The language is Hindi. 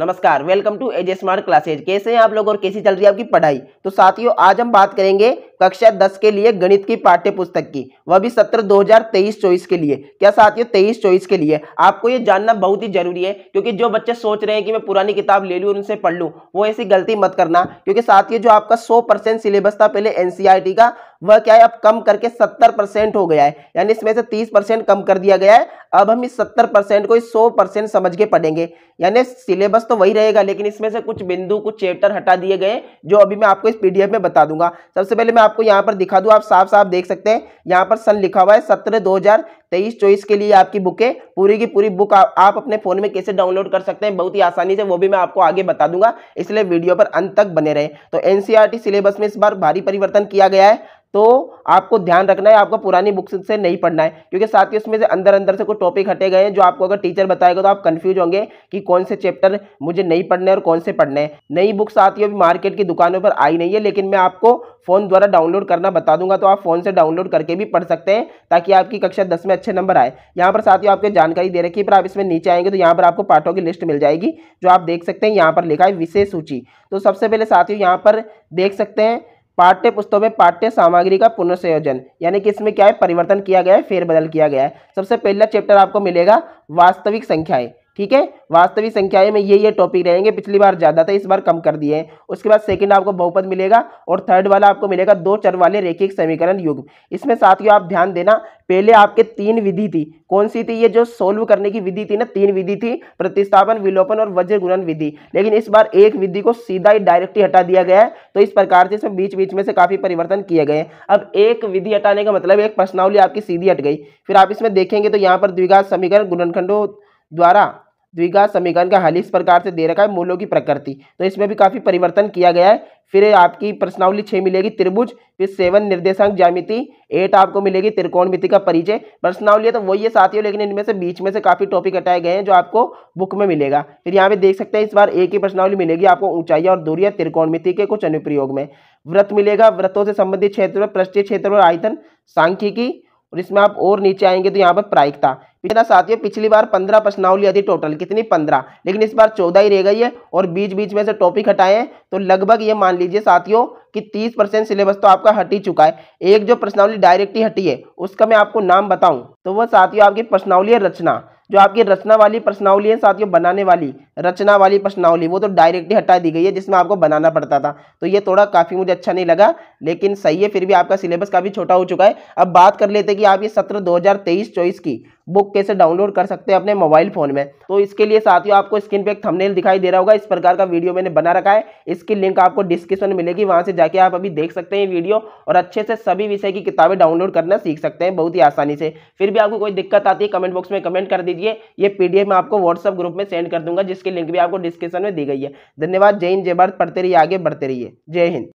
नमस्कार welcome to edge smart classes कैसे हैं आप लोग और कैसी चल रही है आपकी पढ़ाई तो साथियों आज हम बात करेंगे कक्षा 10 के लिए गणित की पाठ्य पुस्तक की वह भी सत्र 2023-24 के लिए क्या साथियों 23-24 के लिए आपको ये जानना बहुत ही जरूरी है क्योंकि जो बच्चे सोच रहे हैं कि मैं पुरानी किताब ले लूँ और उनसे पढ़ लूँ वो ऐसी गलती मत करना क्योंकि साथियों जो आपका सौ सिलेबस था पहले एन e का वह क्या है अब कम करके सत्तर परसेंट हो गया है यानी इसमें से तीस परसेंट कम कर दिया गया है अब हम इस सत्तर परसेंट को इस सौ परसेंट समझ के पढ़ेंगे यानी सिलेबस तो वही रहेगा लेकिन इसमें से कुछ बिंदु कुछ चैप्टर हटा दिए गए जो अभी मैं आपको इस पीडीएफ में बता दूंगा सबसे पहले मैं आपको यहाँ पर दिखा दूँ आप साफ साफ देख सकते हैं यहाँ पर सन लिखा हुआ है सत्रह दो हजार तेईस चौबीस के लिए आपकी बुक है पूरी की पूरी बुक आ, आप अपने फोन में कैसे डाउनलोड कर सकते हैं बहुत ही आसानी से वो भी मैं आपको आगे बता दूंगा इसलिए वीडियो पर अंत तक बने रहे तो एनसीईआरटी सिलेबस e में इस बार भारी परिवर्तन किया गया है तो आपको ध्यान रखना है आपको पुरानी बुक से नहीं पढ़ना है क्योंकि साथ ही उसमें से अंदर अंदर से कुछ टॉपिक हटे गए हैं जो आपको अगर टीचर बताएगा तो आप कंफ्यूज होंगे कि कौन से चैप्टर मुझे नहीं पढ़ने और कौन से पढ़ने हैं नई बुक साथ ही अभी मार्केट की दुकानों पर आई नहीं है लेकिन मैं आपको फ़ोन द्वारा डाउनलोड करना बता दूंगा तो आप फ़ोन से डाउनलोड करके भी पढ़ सकते हैं ताकि आपकी कक्षा दस में अच्छे नंबर आए यहाँ पर साथियों आपके जानकारी दे रखी है पर आप इसमें नीचे आएंगे तो यहाँ पर आपको पाठों की लिस्ट मिल जाएगी जो आप देख सकते हैं यहाँ पर लिखा है विशेष सूची तो सबसे पहले साथियों यहाँ पर देख सकते हैं पाठ्य पुस्तकों में पाठ्य सामग्री का पुनर्संयोजन यानी कि इसमें क्या है परिवर्तन किया गया है फेरबदल किया गया है सबसे पहला चैप्टर आपको मिलेगा वास्तविक संख्याएं ठीक है वास्तविक संख्याएं में ये ये टॉपिक रहेंगे पिछली बार ज़्यादा था इस बार कम कर दिए हैं उसके बाद सेकंड आपको बहुपद मिलेगा और थर्ड वाला आपको मिलेगा दो चर वाले रेखिक समीकरण युग इसमें साथियों आप ध्यान देना पहले आपके तीन विधि थी कौन सी थी ये जो सोल्व करने की विधि थी ना तीन विधि थी प्रतिस्थापन विलोपन और वज्र गुणन विधि लेकिन इस बार एक विधि को सीधा ही डायरेक्टली हटा दिया गया है तो इस प्रकार से इसमें बीच बीच में से काफ़ी परिवर्तन किए गए अब एक विधि हटाने का मतलब एक प्रश्नावली आपकी सीधी हट गई फिर आप इसमें देखेंगे तो यहाँ पर द्विघात समीकरण गुणनखंडो द्वारा द्विघा समीकरण का हल इस प्रकार से दे रखा है मूलों की प्रकृति तो इसमें भी काफ़ी परिवर्तन किया गया है फिर आपकी प्रश्नावली छः मिलेगी त्रिभुज फिर सेवन निर्देशांक ज्यामिति एट आपको मिलेगी त्रिकोण मिति का परिचय प्रश्नावली तो वही है साथियों लेकिन इनमें से बीच में से काफ़ी टॉपिक हटाए गए हैं जो आपको बुक में मिलेगा फिर यहाँ पे देख सकते हैं इस बार एक ही प्रश्नावली मिलेगी आपको ऊंचाई और दूरी या मिति के कुछ अनुप्रयोग में व्रत मिलेगा व्रतों से संबंधित क्षेत्र में पृष्ठीय क्षेत्र और आयतन सांख्यिकी और इसमें आप और नीचे आएंगे तो यहाँ पर प्रायिकता पिछला साथियों पिछली बार पंद्रह प्रश्नाव लिया थी टोटल कितनी पंद्रह लेकिन इस बार चौदह ही रह गई है और बीच बीच में से टॉपिक हटाए तो लगभग ये मान लीजिए साथियों कि तीस परसेंट सिलेबस तो आपका हट ही चुका है एक जो प्रश्नावली डायरेक्ट ही हटी है उसका मैं आपको नाम बताऊं तो वह साथियों आपकी प्रश्नावली रचना जो आपकी रचना वाली प्रश्नावली है साथियों बनाने वाली रचना वाली प्रश्नावली वो तो डायरेक्टली हटा दी गई है जिसमें आपको बनाना पड़ता था तो ये थोड़ा काफ़ी मुझे अच्छा नहीं लगा लेकिन सही है फिर भी आपका सिलेबस काफ़ी छोटा हो चुका है अब बात कर लेते हैं कि आप ये सत्र 2023 हज़ार की बुक कैसे डाउनलोड कर सकते हैं अपने मोबाइल फ़ोन में तो इसके लिए साथियों आपको स्क्रीन पर एक थमनेल दिखाई दे रहा होगा इस प्रकार का वीडियो मैंने बना रखा है इसकी लिंक आपको डिस्क्रिप्शन में मिलेगी वहाँ से जाके आप अभी देख सकते हैं वीडियो और अच्छे से सभी विषय की किताबें डाउनलोड करना सीख सकते हैं बहुत ही आसानी से फिर भी आपको कोई दिक्कत आती है कमेंट बॉक्स में कमेंट कर दीजिए कीजिए ये पीडीएफ मैं आपको व्हाट्सअप ग्रुप में सेंड कर दूंगा जिसकी लिंक भी आपको डिस्क्रिप्शन में दी गई है धन्यवाद जय हिंद जय भारत पढ़ते रहिए आगे बढ़ते रहिए जय हिंद